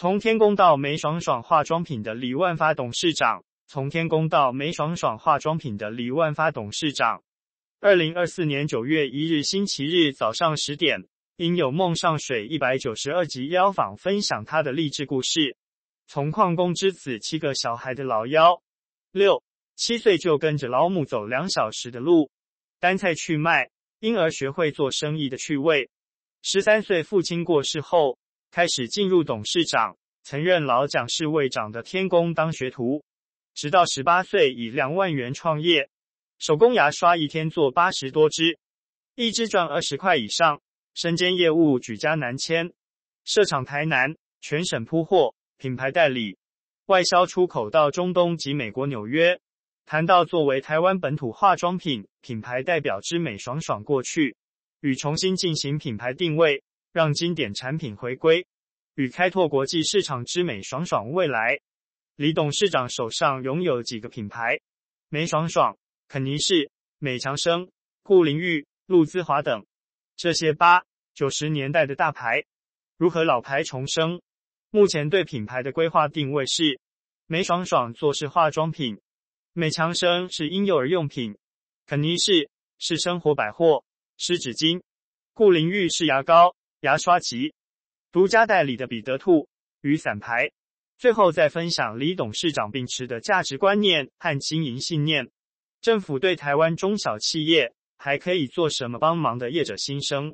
从天宫到梅爽爽化妆品的李万发董事长。从天宫到梅爽爽化妆品的李万发董事长。二零二四年九月一日星期日早上十点，因有梦上水一百九十二集邀访，分享他的励志故事：从矿工之子，七个小孩的老幺，六七岁就跟着老母走两小时的路，单菜去卖，因而学会做生意的趣味。十三岁父亲过世后。开始进入董事长曾任老蒋侍卫长的天工当学徒，直到十八岁以两万元创业，手工牙刷一天做八十多支，一支赚二十块以上。身兼业务，举家南迁，设厂台南，全省铺货，品牌代理，外销出口到中东及美国纽约。谈到作为台湾本土化妆品品牌代表之美爽爽过去，与重新进行品牌定位。让经典产品回归与开拓国际市场之美爽爽未来，李董事长手上拥有几个品牌：美爽爽、肯尼士、美强生、顾林玉、露姿华等。这些八九十年代的大牌如何老牌重生？目前对品牌的规划定位是：美爽爽做是化妆品，美强生是婴幼儿用品，肯尼士是生活百货湿纸巾，顾林玉是牙膏。牙刷及独家代理的彼得兔与散牌，最后再分享李董事长秉持的价值观念和经营信念。政府对台湾中小企业还可以做什么帮忙的业者心声？